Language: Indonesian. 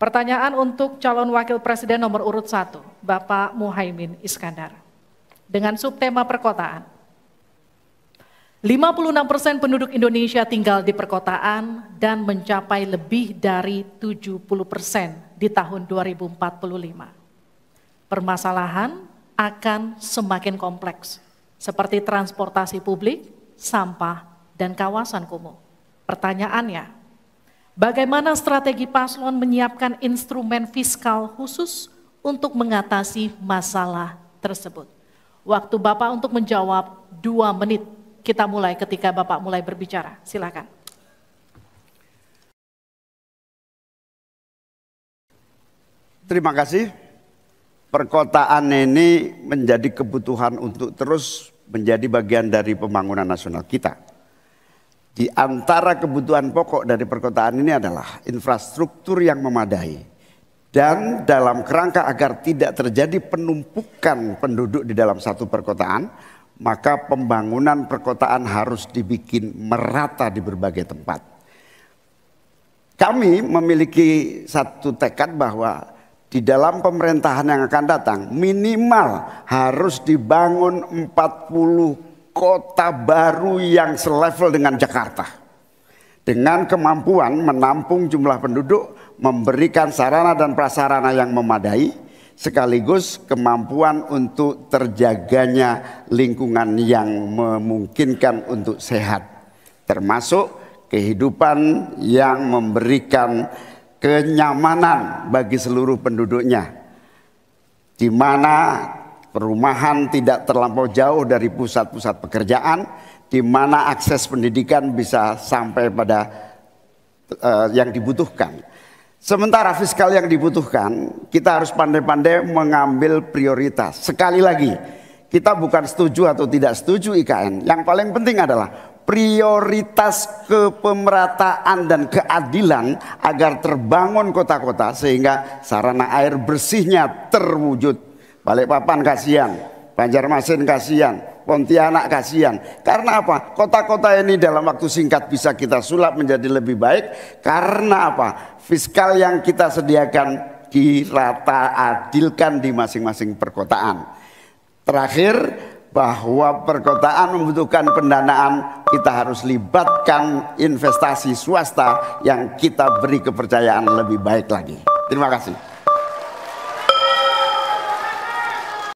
Pertanyaan untuk calon wakil presiden nomor urut satu, Bapak Muhaimin Iskandar. Dengan subtema perkotaan. 56 persen penduduk Indonesia tinggal di perkotaan dan mencapai lebih dari 70 persen di tahun 2045. Permasalahan akan semakin kompleks, seperti transportasi publik, sampah, dan kawasan kumuh. Pertanyaannya, Bagaimana strategi paslon menyiapkan instrumen fiskal khusus untuk mengatasi masalah tersebut? Waktu Bapak untuk menjawab dua menit. Kita mulai ketika Bapak mulai berbicara. Silakan. Terima kasih. Perkotaan ini menjadi kebutuhan untuk terus menjadi bagian dari pembangunan nasional kita di antara kebutuhan pokok dari perkotaan ini adalah infrastruktur yang memadai. Dan dalam kerangka agar tidak terjadi penumpukan penduduk di dalam satu perkotaan, maka pembangunan perkotaan harus dibikin merata di berbagai tempat. Kami memiliki satu tekad bahwa di dalam pemerintahan yang akan datang minimal harus dibangun 40 kota baru yang selevel dengan Jakarta. Dengan kemampuan menampung jumlah penduduk, memberikan sarana dan prasarana yang memadai, sekaligus kemampuan untuk terjaganya lingkungan yang memungkinkan untuk sehat, termasuk kehidupan yang memberikan kenyamanan bagi seluruh penduduknya, di mana perumahan tidak terlampau jauh dari pusat-pusat pekerjaan, di mana akses pendidikan bisa sampai pada uh, yang dibutuhkan. Sementara fiskal yang dibutuhkan, kita harus pandai-pandai mengambil prioritas. Sekali lagi, kita bukan setuju atau tidak setuju IKN. Yang paling penting adalah prioritas kepemerataan dan keadilan agar terbangun kota-kota sehingga sarana air bersihnya terwujud Balikpapan kasihan, Banjarmasin kasihan, Pontianak kasihan. Karena apa? Kota-kota ini dalam waktu singkat bisa kita sulap menjadi lebih baik. Karena apa? Fiskal yang kita sediakan dirata adilkan di masing-masing perkotaan. Terakhir, bahwa perkotaan membutuhkan pendanaan, kita harus libatkan investasi swasta yang kita beri kepercayaan lebih baik lagi. Terima kasih.